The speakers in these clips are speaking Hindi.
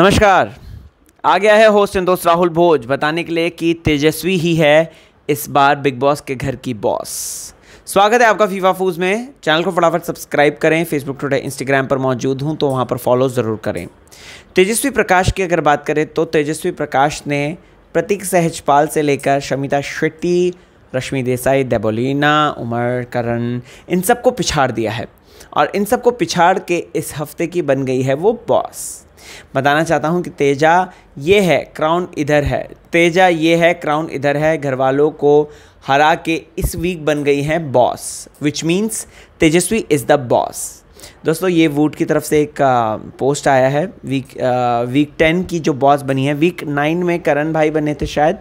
नमस्कार आ गया है होस्ट एंड दोस्त राहुल भोज बताने के लिए कि तेजस्वी ही है इस बार बिग बॉस के घर की बॉस स्वागत है आपका फीफा फूज में चैनल को फटाफट सब्सक्राइब करें फेसबुक ट्विटर इंस्टाग्राम पर मौजूद हूं तो वहां पर फॉलो ज़रूर करें तेजस्वी प्रकाश की अगर बात करें तो तेजस्वी प्रकाश ने प्रतीक सहजपाल से लेकर शमिता शेट्टी रश्मि देसाई देबोलिना उमर करण इन सबको पिछाड़ दिया है और इन सबको पिछाड़ के इस हफ्ते की बन गई है वो बॉस बताना चाहता हूँ कि तेजा ये है क्राउन इधर है तेजा ये है क्राउन इधर है घर वालों को हरा के इस वीक बन गई है boss which means Tejashwi is the boss दोस्तों ये वूट की तरफ से एक आ, पोस्ट आया है वीक आ, वीक टेन की जो बॉस बनी है वीक नाइन में करण भाई बने थे शायद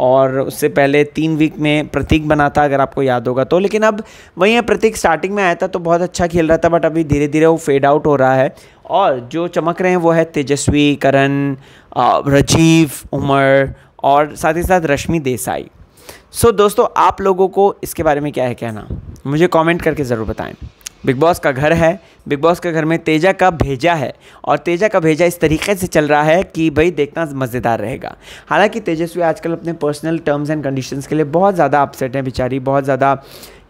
और उससे पहले तीन वीक में प्रतीक बना था अगर आपको याद होगा तो लेकिन अब वही है प्रतीक स्टार्टिंग में आया था तो बहुत अच्छा खेल रहा था बट अभी धीरे धीरे वो फेड आउट हो रहा है और जो चमक रहे हैं वो है तेजस्वी करण राजीव उमर और साथ ही साथ रश्मि देसाई सो so, दोस्तों आप लोगों को इसके बारे में क्या है कहना मुझे कमेंट करके ज़रूर बताएं बिग बॉस का घर है बिग बॉस के घर में तेजा का भेजा है और तेजा का भेजा इस तरीके से चल रहा है कि भाई देखना मज़ेदार रहेगा हालांकि तेजस्वी आजकल अपने पर्सनल टर्म्स एंड कंडीशंस के लिए बहुत ज़्यादा अपसेट है बेचारी बहुत ज़्यादा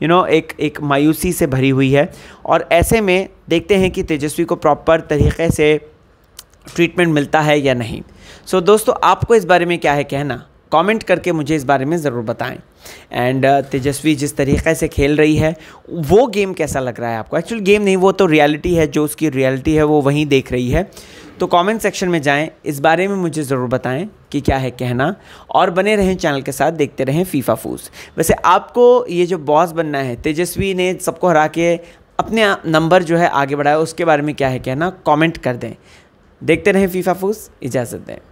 यू नो एक एक मायूसी से भरी हुई है और ऐसे में देखते हैं कि तेजस्वी को प्रॉपर तरीके से ट्रीटमेंट मिलता है या नहीं सो so, दोस्तों आपको इस बारे में क्या है कहना कमेंट करके मुझे इस बारे में ज़रूर बताएं एंड uh, तेजस्वी जिस तरीके से खेल रही है वो गेम कैसा लग रहा है आपको एक्चुअली गेम नहीं वो तो रियलिटी है जो उसकी रियलिटी है वो वहीं देख रही है तो कमेंट सेक्शन में जाएं इस बारे में मुझे ज़रूर बताएं कि क्या है कहना और बने रहें चैनल के साथ देखते रहें फीफा फूस वैसे आपको ये जो बॉस बनना है तेजस्वी ने सबको हरा के अपने नंबर जो है आगे बढ़ाया उसके बारे में क्या है कहना कॉमेंट कर दें देखते रहें फीफा फूस इजाज़त दें